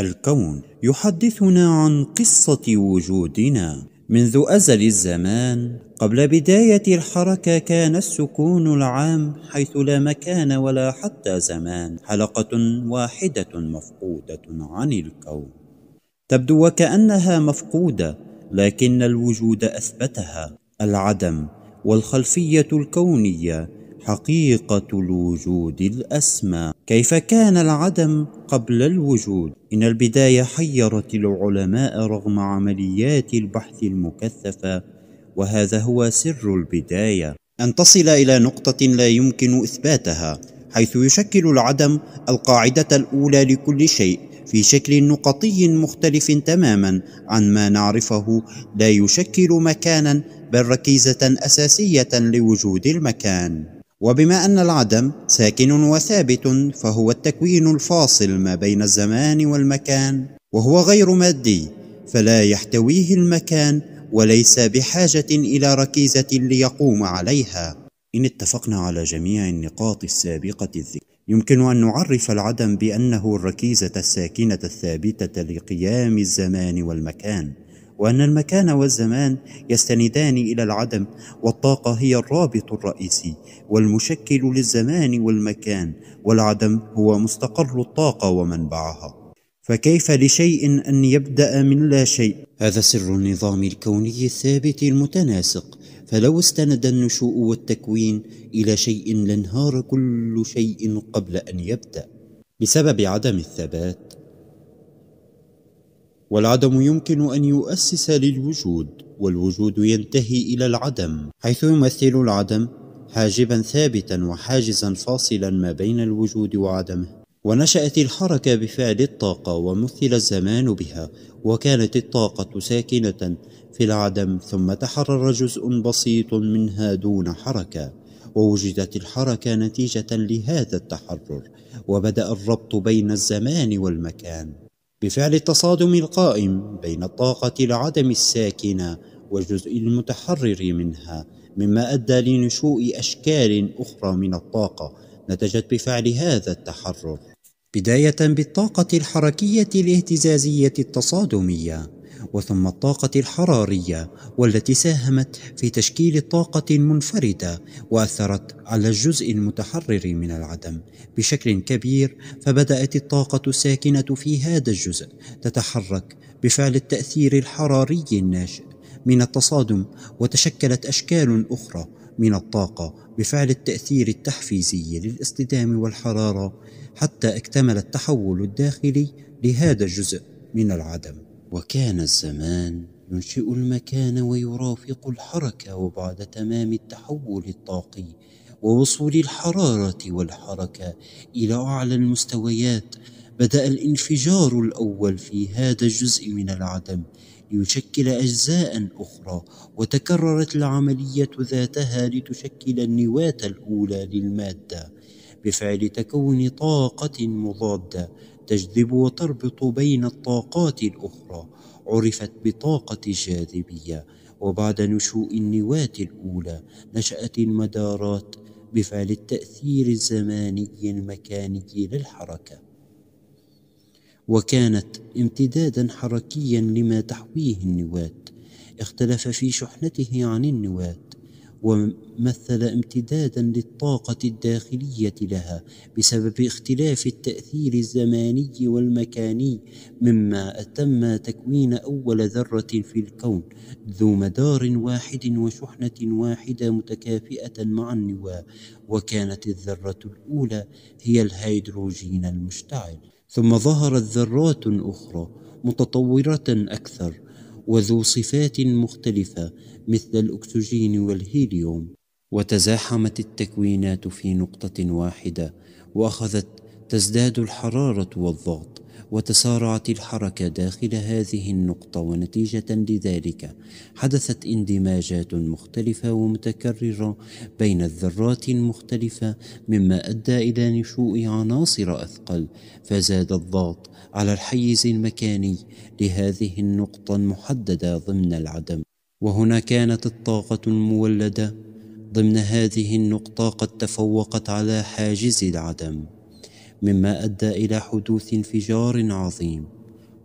الكون يحدثنا عن قصة وجودنا منذ أزل الزمان قبل بداية الحركة كان السكون العام حيث لا مكان ولا حتى زمان حلقة واحدة مفقودة عن الكون تبدو وكأنها مفقودة لكن الوجود أثبتها العدم والخلفية الكونية حقيقة الوجود الأسمى كيف كان العدم قبل الوجود إن البداية حيرت العلماء رغم عمليات البحث المكثفة وهذا هو سر البداية أن تصل إلى نقطة لا يمكن إثباتها حيث يشكل العدم القاعدة الأولى لكل شيء في شكل نقطي مختلف تماما عن ما نعرفه لا يشكل مكانا بل ركيزة أساسية لوجود المكان وبما أن العدم ساكن وثابت فهو التكوين الفاصل ما بين الزمان والمكان وهو غير مادي فلا يحتويه المكان وليس بحاجة إلى ركيزة ليقوم عليها إن اتفقنا على جميع النقاط السابقة الذكر يمكن أن نعرف العدم بأنه الركيزة الساكنة الثابتة لقيام الزمان والمكان وان المكان والزمان يستندان الى العدم والطاقه هي الرابط الرئيسي والمشكل للزمان والمكان والعدم هو مستقر الطاقه ومنبعها فكيف لشيء ان يبدا من لا شيء هذا سر النظام الكوني الثابت المتناسق فلو استند النشوء والتكوين الى شيء لانهار كل شيء قبل ان يبدا بسبب عدم الثبات والعدم يمكن أن يؤسس للوجود والوجود ينتهي إلى العدم حيث يمثل العدم حاجبا ثابتا وحاجزا فاصلا ما بين الوجود وعدمه ونشأت الحركة بفعل الطاقة ومثل الزمان بها وكانت الطاقة ساكنة في العدم ثم تحرر جزء بسيط منها دون حركة ووجدت الحركة نتيجة لهذا التحرر وبدأ الربط بين الزمان والمكان بفعل التصادم القائم بين الطاقة العدم الساكنة والجزء المتحرر منها مما أدى لنشوء أشكال أخرى من الطاقة نتجت بفعل هذا التحرر بداية بالطاقة الحركية الاهتزازية التصادمية وثم الطاقة الحرارية والتي ساهمت في تشكيل الطاقة المنفردة وأثرت على الجزء المتحرر من العدم بشكل كبير فبدأت الطاقة الساكنة في هذا الجزء تتحرك بفعل التأثير الحراري الناشئ من التصادم وتشكلت أشكال أخرى من الطاقة بفعل التأثير التحفيزي للاصطدام والحرارة حتى اكتمل التحول الداخلي لهذا الجزء من العدم وكان الزمان ينشئ المكان ويرافق الحركة وبعد تمام التحول الطاقي ووصول الحرارة والحركة إلى أعلى المستويات بدأ الانفجار الأول في هذا الجزء من العدم ليشكل أجزاء أخرى وتكررت العملية ذاتها لتشكل النواة الأولى للمادة بفعل تكون طاقة مضادة تجذب وتربط بين الطاقات الأخرى عرفت بطاقة الجاذبية وبعد نشوء النواة الأولى نشأت المدارات بفعل التأثير الزماني المكاني للحركة وكانت امتدادا حركيا لما تحويه النواة اختلف في شحنته عن النواة ومثل امتدادا للطاقة الداخلية لها بسبب اختلاف التأثير الزماني والمكاني مما أتم تكوين أول ذرة في الكون ذو مدار واحد وشحنة واحدة متكافئة مع النواة وكانت الذرة الأولى هي الهيدروجين المشتعل ثم ظهرت ذرات أخرى متطورة أكثر وذو صفات مختلفة مثل الأكسجين والهيليوم وتزاحمت التكوينات في نقطة واحدة وأخذت تزداد الحرارة والضغط وتسارعت الحركة داخل هذه النقطة ونتيجة لذلك حدثت اندماجات مختلفة ومتكررة بين الذرات المختلفة مما أدى إلى نشوء عناصر أثقل فزاد الضغط على الحيز المكاني لهذه النقطة المحددة ضمن العدم وهنا كانت الطاقة المولدة ضمن هذه النقطة قد تفوقت على حاجز العدم مما أدى إلى حدوث انفجار عظيم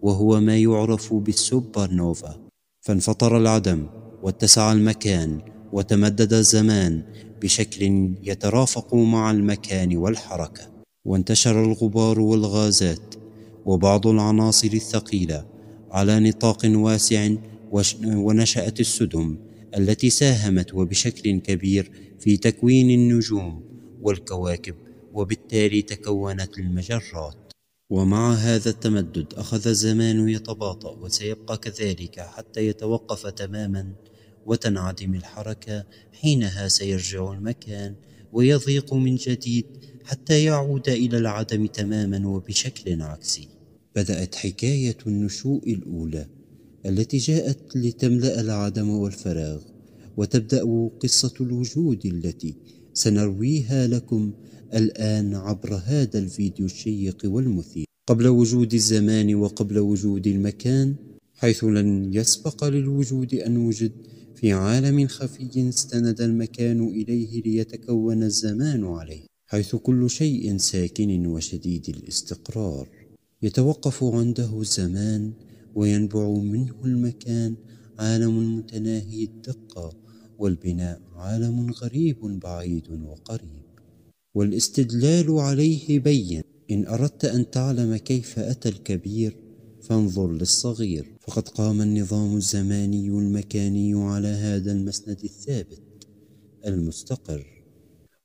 وهو ما يعرف بالسوبر نوفا فانفطر العدم واتسع المكان وتمدد الزمان بشكل يترافق مع المكان والحركة وانتشر الغبار والغازات وبعض العناصر الثقيلة على نطاق واسع ونشأت السدم التي ساهمت وبشكل كبير في تكوين النجوم والكواكب وبالتالي تكونت المجرات ومع هذا التمدد أخذ الزمان يتباطأ وسيبقى كذلك حتى يتوقف تماما وتنعدم الحركة حينها سيرجع المكان ويضيق من جديد حتى يعود إلى العدم تماما وبشكل عكسي بدأت حكاية النشوء الأولى التي جاءت لتملأ العدم والفراغ وتبدأ قصة الوجود التي سنرويها لكم الآن عبر هذا الفيديو الشيق والمثير قبل وجود الزمان وقبل وجود المكان حيث لن يسبق للوجود أن وجد في عالم خفي استند المكان إليه ليتكون الزمان عليه حيث كل شيء ساكن وشديد الاستقرار يتوقف عنده الزمان وينبع منه المكان عالم متناهي الدقة والبناء عالم غريب بعيد وقريب والاستدلال عليه بين إن أردت أن تعلم كيف أتى الكبير فانظر للصغير فقد قام النظام الزماني المكاني على هذا المسند الثابت المستقر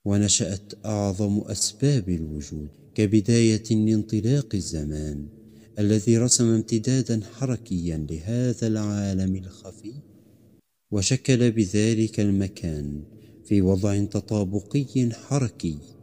ونشأت أعظم أسباب الوجود كبداية لانطلاق الزمان الذي رسم امتدادا حركيا لهذا العالم الخفي وشكل بذلك المكان في وضع تطابقي حركي